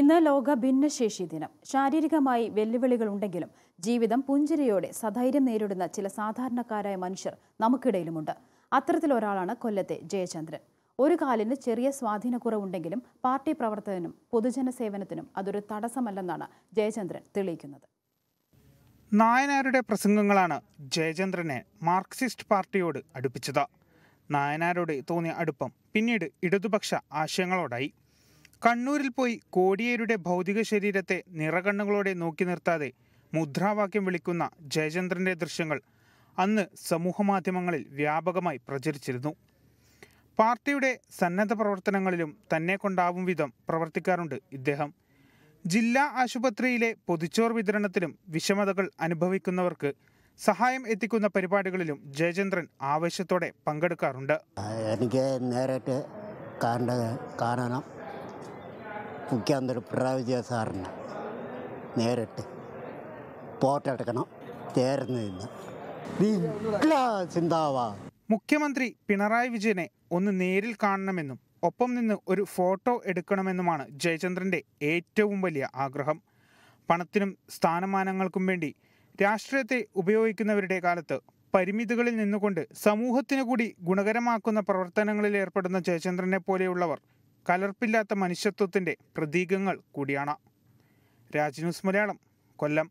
ഇന്ന് ലോക ഭിന്നശേഷി ദിനം ശാരീരികമായി വെല്ലുവിളികൾ ഉണ്ടെങ്കിലും ജീവിതം പുഞ്ചിരിയോടെ സധൈര്യം നേരിടുന്ന ചില സാധാരണക്കാരായ മനുഷ്യർ നമുക്കിടയിലുമുണ്ട് അത്തരത്തിലൊരാളാണ് കൊല്ലത്തെ ജയചന്ദ്രൻ ഒരു കാലിന് ചെറിയ സ്വാധീനക്കുറവുണ്ടെങ്കിലും പാർട്ടി പ്രവർത്തകനും പൊതുജന സേവനത്തിനും അതൊരു തടസ്സമല്ലെന്നാണ് ജയചന്ദ്രൻ തെളിയിക്കുന്നത് നായനാരുടെ പ്രസംഗങ്ങളാണ് ജയചന്ദ്രനെ മാർക്സിസ്റ്റ് പാർട്ടിയോട് അടുപ്പിച്ചത് നായനാരോട് തോന്നിയ അടുപ്പം പിന്നീട് ഇടതുപക്ഷ ആശയങ്ങളോടായി കണ്ണൂരിൽ പോയി കോടിയേരുടെ ഭൗതിക ശരീരത്തെ നിറകണ്ണുകളോടെ നോക്കി നിർത്താതെ മുദ്രാവാക്യം വിളിക്കുന്ന ജയചന്ദ്രന്റെ ദൃശ്യങ്ങൾ അന്ന് സമൂഹമാധ്യമങ്ങളിൽ വ്യാപകമായി പ്രചരിച്ചിരുന്നു പാർട്ടിയുടെ സന്നദ്ധ പ്രവർത്തനങ്ങളിലും തന്നെ കൊണ്ടാവും വിധം പ്രവർത്തിക്കാറുണ്ട് ഇദ്ദേഹം ജില്ലാ ആശുപത്രിയിലെ പൊതിച്ചോർ വിതരണത്തിലും വിഷമതകൾ അനുഭവിക്കുന്നവർക്ക് സഹായം എത്തിക്കുന്ന പരിപാടികളിലും ജയചന്ദ്രൻ ആവേശത്തോടെ പങ്കെടുക്കാറുണ്ട് എനിക്ക് നേരിട്ട് കാണണം മുഖ്യാന്തര പിണറായി സാറിന് നേരിട്ട് പോറ്റെടുക്കണം ചേർന്ന് നിന്ന് മുഖ്യമന്ത്രി പിണറായി വിജയനെ ഒന്ന് നേരിൽ കാണണമെന്നും ഒപ്പം നിന്ന് ഒരു ഫോട്ടോ എടുക്കണമെന്നുമാണ് ജയചന്ദ്രൻ്റെ ഏറ്റവും വലിയ ആഗ്രഹം പണത്തിനും സ്ഥാനമാനങ്ങൾക്കും വേണ്ടി രാഷ്ട്രീയത്തെ ഉപയോഗിക്കുന്നവരുടെ കാലത്ത് പരിമിതികളിൽ നിന്നുകൊണ്ട് സമൂഹത്തിനു കൂടി ഗുണകരമാക്കുന്ന പ്രവർത്തനങ്ങളിൽ ഏർപ്പെടുന്ന ജയചന്ദ്രനെ പോലെയുള്ളവർ കലർപ്പില്ലാത്ത മനുഷ്യത്വത്തിൻ്റെ പ്രതീകങ്ങൾ കൂടിയാണ് രാജ്ന്യൂസ് മലയാളം കൊല്ലം